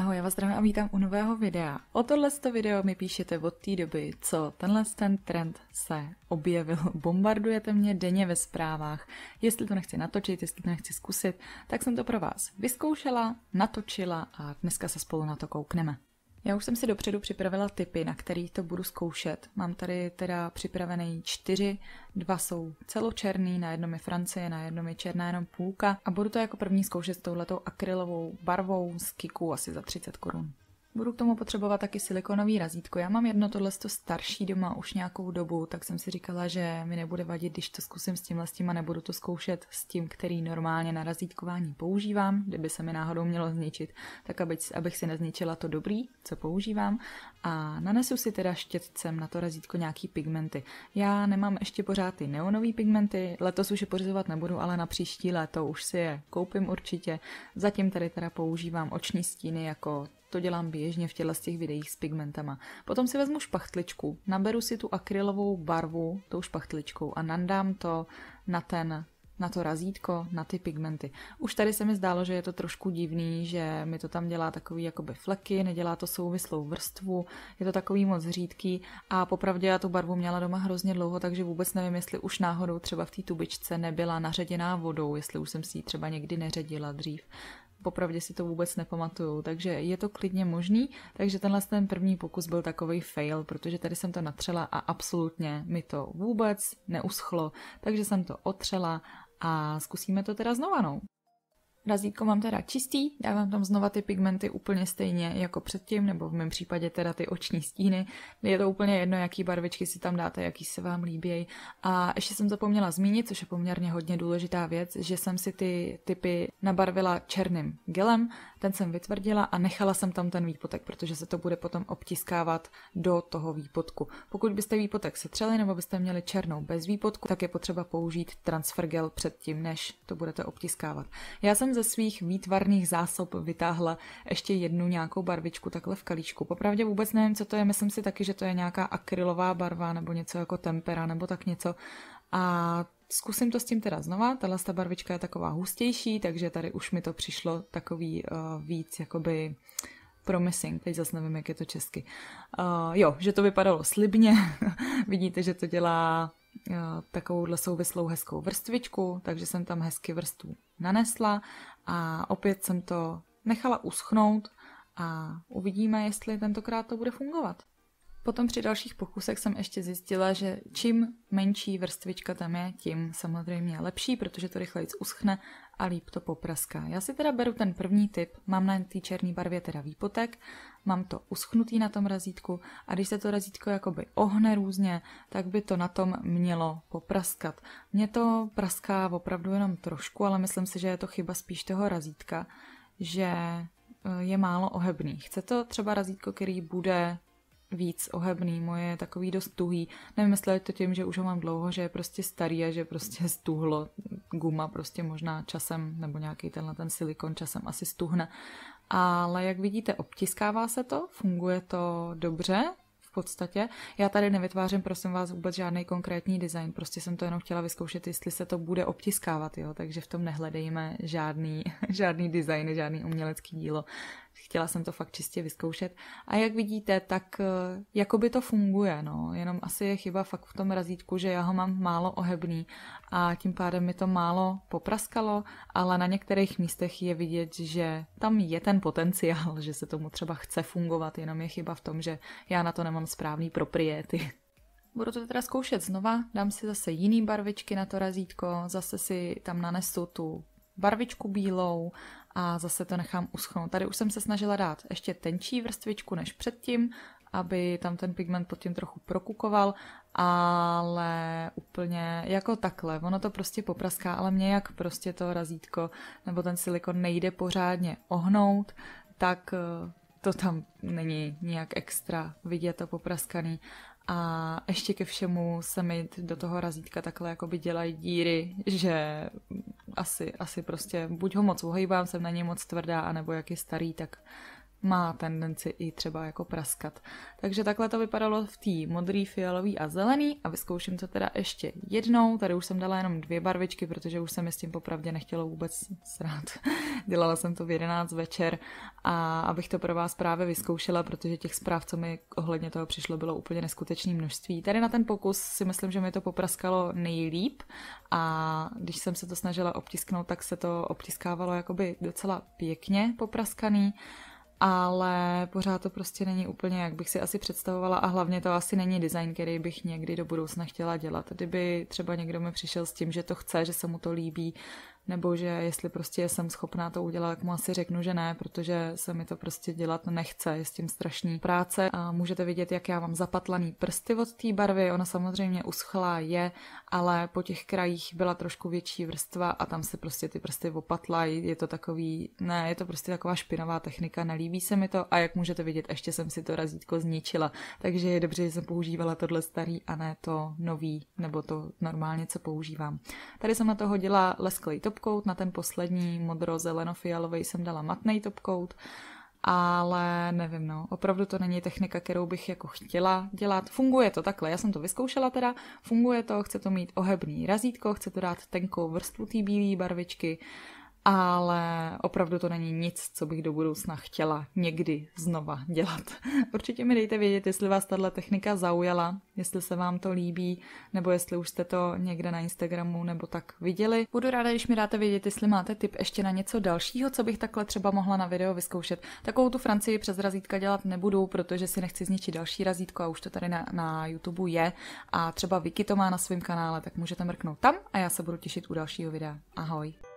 Ahoj, já vás zdravím a vítám u nového videa. O tohle video mi píšete od té doby, co tenhle ten trend se objevil. Bombardujete mě denně ve zprávách. Jestli to nechci natočit, jestli to nechci zkusit, tak jsem to pro vás vyzkoušela, natočila a dneska se spolu na to koukneme. Já už jsem si dopředu připravila typy, na který to budu zkoušet. Mám tady teda připravený čtyři, dva jsou celočerný, na jednom je Francie, na jednom je černá jenom půlka a budu to jako první zkoušet s touhletou akrylovou barvou z kiku asi za 30 korun. Budu k tomu potřebovat taky silikonový razítko. Já mám jedno tohle starší doma už nějakou dobu, tak jsem si říkala, že mi nebude vadit, když to zkusím s tímhle s tím a nebudu to zkoušet s tím, který normálně na razítkování používám, kdyby se mi náhodou mělo zničit, tak abych, abych si nezničila to dobrý, co používám. A nanesu si teda štětcem na to razítko nějaký pigmenty. Já nemám ještě pořád ty neonové pigmenty, letos už je pořizovat nebudu, ale na příští léto už si je koupím určitě. Zatím tady teda používám oční stíny jako to dělám běžně v těle z těch videích s pigmentama. Potom si vezmu špachtličku, naberu si tu akrylovou barvu tou špachtličkou a nandám to na ten na to razítko, na ty pigmenty. Už tady se mi zdálo, že je to trošku divný, že mi to tam dělá takový jakoby fleky, nedělá to souvislou vrstvu, je to takový moc řídký a popravdě já tu barvu měla doma hrozně dlouho, takže vůbec nevím, jestli už náhodou třeba v té tubičce nebyla naředěná vodou, jestli už jsem si ji třeba někdy neředila dřív popravdě si to vůbec nepamatuju, takže je to klidně možný, takže tenhle ten první pokus byl takový fail, protože tady jsem to natřela a absolutně mi to vůbec neuschlo, takže jsem to otřela a zkusíme to teda znova, no. Razítko mám teda čistý, dávám tam znova ty pigmenty úplně stejně jako předtím, nebo v mém případě teda ty oční stíny. Je to úplně jedno, jaký barvičky si tam dáte, jaký se vám líbějí. A ještě jsem zapomněla zmínit, což je poměrně hodně důležitá věc, že jsem si ty typy nabarvila černým gelem, ten jsem vytvrdila a nechala jsem tam ten výpotek, protože se to bude potom obtiskávat do toho výpotku. Pokud byste výpotek setřeli nebo byste měli černou bez výpotku, tak je potřeba použít transfer gel předtím, než to budete obtiskávat. Já jsem ze svých výtvarných zásob vytáhla ještě jednu nějakou barvičku takhle v kalíčku. Popravdě vůbec nevím, co to je, myslím si taky, že to je nějaká akrylová barva nebo něco jako tempera nebo tak něco. A zkusím to s tím teda znova, tahle ta barvička je taková hustější, takže tady už mi to přišlo takový uh, víc jakoby promising, teď zase nevím, jak je to česky. Uh, jo, že to vypadalo slibně, vidíte, že to dělá Eh, takovouhle souvislou hezkou vrstvičku, takže jsem tam hezky vrstvu nanesla a opět jsem to nechala uschnout a uvidíme, jestli tentokrát to bude fungovat. Potom při dalších pokusech jsem ještě zjistila, že čím menší vrstvička tam je, tím samozřejmě lepší, protože to rychleji uschne a líp to popraská. Já si teda beru ten první typ, mám na té černé barvě teda výpotek, mám to uschnutý na tom razítku a když se to razítko jakoby ohne různě, tak by to na tom mělo popraskat. Mně to praská opravdu jenom trošku, ale myslím si, že je to chyba spíš toho razítka, že eh, je málo ohebný. Chce to třeba razítko, který bude víc ohebný, moje je takový dost tuhý. Nevím, jestli je to tím, že už ho mám dlouho, že je prostě starý a že prostě stuhlo guma prostě možná časem, nebo nějaký tenhle ten silikon časem asi stuhne. Ale jak vidíte, obtiskává se to, funguje to dobře, v podstatě. Já tady nevytvářím, prosím vás, vůbec žádný konkrétní design, prostě jsem to jenom chtěla vyzkoušet, jestli se to bude obtiskávat, jo, takže v tom nehledejme žádný, žádný design, žádný umělecký dílo chtěla jsem to fakt čistě vyzkoušet. A jak vidíte, tak eh, jako by to funguje, no. Jenom asi je chyba fakt v tom razítku, že já ho mám málo ohebný a tím pádem mi to málo popraskalo, ale na některých místech je vidět, že tam je ten potenciál, že se tomu třeba chce fungovat, jenom je chyba v tom, že já na to nemám správný propriety. Budu to teda zkoušet znova, dám si zase jiný barvičky na to razítko, zase si tam nanesu tu barvičku bílou a zase to nechám uschnout. Tady už jsem se snažila dát ještě tenčí vrstvičku než předtím, aby tam ten pigment pod tím trochu prokukoval, ale úplně jako takhle, ono to prostě popraská, ale mě jak prostě to razítko nebo ten silikon nejde pořádně ohnout, tak eh, to tam není nějak extra vidět to popraskaný. A ještě ke všemu se mi do toho razítka takhle jakoby dělají díry, že asi, asi prostě buď ho moc ohejbám, jsem na něj moc tvrdá, anebo jak je starý, tak má tendenci i třeba jako praskat. Takže takhle to vypadalo v té modrý, fialový a zelený a vyzkouším to teda ještě jednou. Tady už jsem dala jenom dvě barvičky, protože už jsem mi s tím popravdě nechtělo vůbec srát. Dělala jsem to v 11 večer a abych to pro vás právě vyzkoušela, protože těch zpráv, co mi ohledně toho přišlo, bylo úplně neskutečné množství. Tady na ten pokus si myslím, že mi to popraskalo nejlíp a když jsem se to snažila obtisknout, tak se to obtiskávalo jakoby docela pěkně popraskaný ale pořád to prostě není úplně, jak bych si asi představovala a hlavně to asi není design, který bych někdy do budoucna chtěla dělat. Kdyby třeba někdo mi přišel s tím, že to chce, že se mu to líbí nebo že jestli prostě jsem schopná to udělat, tak mu asi řeknu, že ne, protože se mi to prostě dělat nechce, je s tím strašný práce. A můžete vidět, jak já mám zapatlaný prsty od té barvy, ona samozřejmě uschlá je, ale po těch krajích byla trošku větší vrstva a tam se prostě ty prsty opatlají, je to takový, ne, je to prostě taková špinavá technika, nelíbí se mi to a jak můžete vidět, ještě jsem si to razítko zničila, takže je dobře, že jsem používala tohle starý a ne to nový, nebo to normálně, co používám. Tady jsem na to hodila lesklý top topcoat, na ten poslední modro-zeleno-fialový jsem dala matný topcoat, ale nevím, no, opravdu to není technika, kterou bych jako chtěla dělat. Funguje to takhle, já jsem to vyzkoušela teda, funguje to, chce to mít ohebný razítko, chce to dát tenkou vrstvu té bílé barvičky, uh, ale opravdu to není nic, co bych do budoucna chtěla někdy znova dělat. Určitě mi dejte vědět, jestli vás tahle technika zaujala, jestli se vám to líbí, nebo jestli už jste to někde na Instagramu nebo tak viděli. Budu ráda, když mi dáte vědět, jestli máte tip ještě na něco dalšího, co bych takhle třeba mohla na video vyzkoušet. Takovou tu Francii přes razítka dělat nebudu, protože si nechci zničit další razítko a už to tady na, na YouTube je. A třeba Vicky to má na svém kanále, tak můžete mrknout tam a já se budu těšit u dalšího videa. Ahoj!